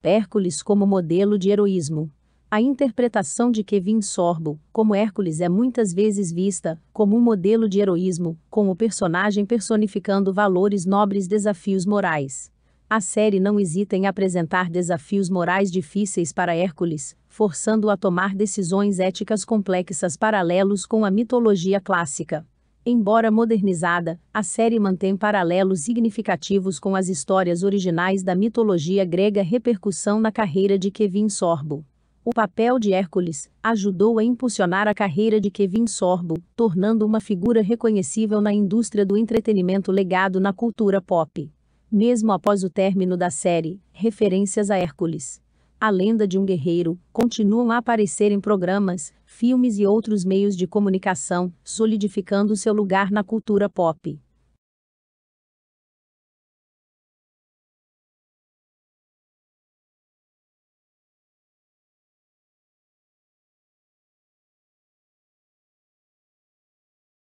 Hércules como modelo de heroísmo. A interpretação de Kevin Sorbo como Hércules é muitas vezes vista como um modelo de heroísmo, com o personagem personificando valores nobres e desafios morais. A série não hesita em apresentar desafios morais difíceis para Hércules, forçando-o a tomar decisões éticas complexas paralelos com a mitologia clássica. Embora modernizada, a série mantém paralelos significativos com as histórias originais da mitologia grega repercussão na carreira de Kevin Sorbo. O papel de Hércules ajudou a impulsionar a carreira de Kevin Sorbo, tornando uma figura reconhecível na indústria do entretenimento legado na cultura pop. Mesmo após o término da série, referências a Hércules a lenda de um guerreiro, continuam a aparecer em programas, filmes e outros meios de comunicação, solidificando seu lugar na cultura pop.